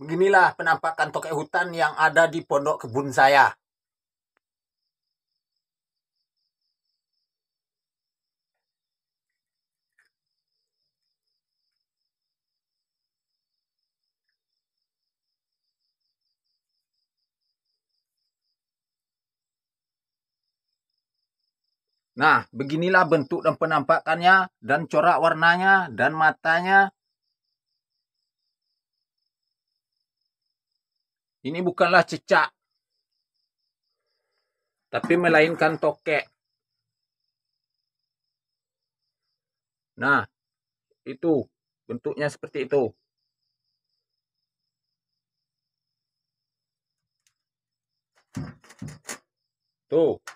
Beginilah penampakan tokek hutan yang ada di pondok kebun saya. Nah, beginilah bentuk dan penampakannya, dan corak warnanya, dan matanya, Ini bukanlah cecak. Tapi melainkan tokek. Nah, itu bentuknya seperti itu. Tuh.